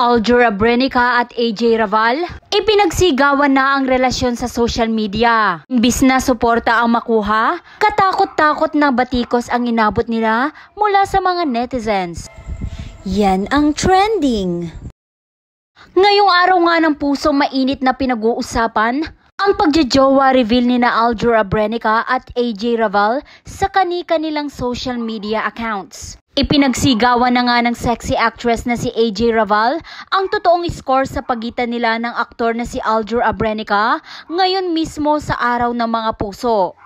Aljura Brenica at AJ Raval, ipinagsigawan na ang relasyon sa social media. Imbis na suporta ang makuha, katakot-takot na batikos ang inabot nila mula sa mga netizens. Yan ang trending. Ngayong araw nga ng puso mainit na pinag-uusapan, ang pagjajowa reveal ni na Aljur Abrenica at AJ Raval sa kani-kanilang social media accounts. Ipinagsigawan na nga ng sexy actress na si AJ Raval ang totoong score sa pagitan nila ng aktor na si Aldor Abrenica ngayon mismo sa araw ng mga puso.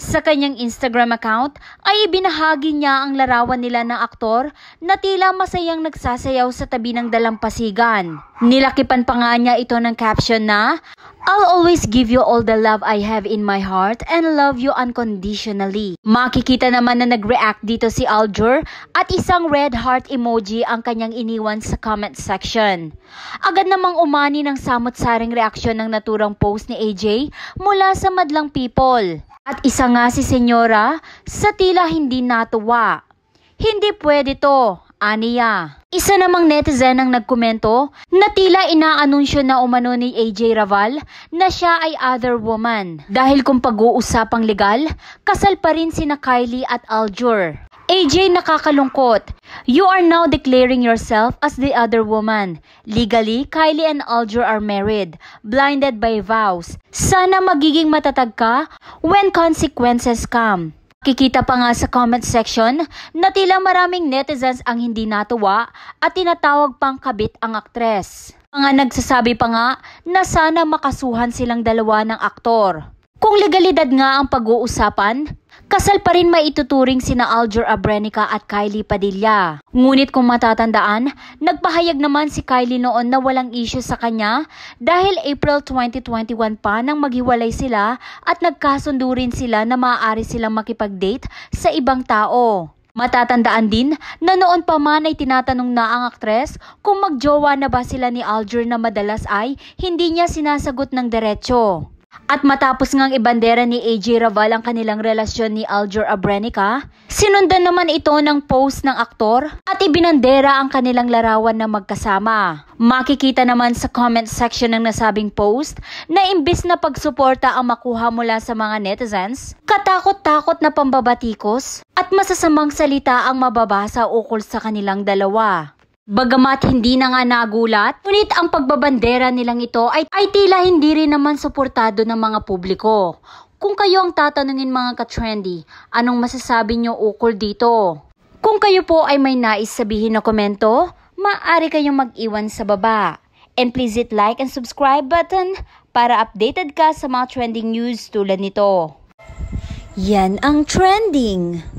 Sa kanyang Instagram account ay ibinahagi niya ang larawan nila ng aktor na tila masayang nagsasayaw sa tabi ng dalampasigan. Nilakipan pa nga niya ito ng caption na, I'll always give you all the love I have in my heart and love you unconditionally. Makikita naman na nag-react dito si Alger at isang red heart emoji ang kanyang iniwan sa comment section. Agad namang umani ng samot-saring reaksyon ng naturang post ni AJ mula sa madlang people. At isa nga si senyora sa tila hindi natuwa. Hindi pwede to, aniya. Isa namang netizen ang nagkomento na tila inaanunsyo na umano ni AJ Raval na siya ay other woman. Dahil kung pag-uusapang legal, kasal pa rin sina Kylie at Aljur. AJ, nakakalungkot. You are now declaring yourself as the other woman. Legally, Kylie and Aljur are married, blinded by vows. Sana magiging matatag ka when consequences come. Kikita pa nga sa comment section na tila maraming netizens ang hindi natuwa at tinatawag pang kabit ang aktres. Mga nagsasabi pa nga na sana makasuhan silang dalawa ng aktor. Kung legalidad nga ang pag-uusapan, kasal pa rin maituturing sina Alger Abrenica at Kylie Padilla. Ngunit kung matatandaan, nagpahayag naman si Kylie noon na walang issue sa kanya dahil April 2021 pa nang maghiwalay sila at nagkasundo rin sila na maaari silang makipag-date sa ibang tao. Matatandaan din na noon pa man ay tinatanong na ang aktres kung magjowa na ba sila ni Alger na madalas ay hindi niya sinasagot ng diretsyo. At matapos ngang ibandera ni AJ Raval ang kanilang relasyon ni Aljor Abrenica, sinundan naman ito ng post ng aktor at ibinandera ang kanilang larawan na magkasama. Makikita naman sa comment section ng nasabing post na imbis na pagsuporta ang makuha mula sa mga netizens, katakot-takot na pambabatikos at masasamang salita ang mababasa ukol sa kanilang dalawa. Bagamat hindi na nga nagulat, ngunit ang pagbabandera nilang ito ay, ay tila hindi rin naman suportado ng mga publiko. Kung kayo ang tatanungin mga ka-trendy, anong masasabi nyo ukol dito? Kung kayo po ay may nais sabihin na komento, maaari kayong mag-iwan sa baba. And please hit like and subscribe button para updated ka sa mga trending news tulad nito. Yan ang trending!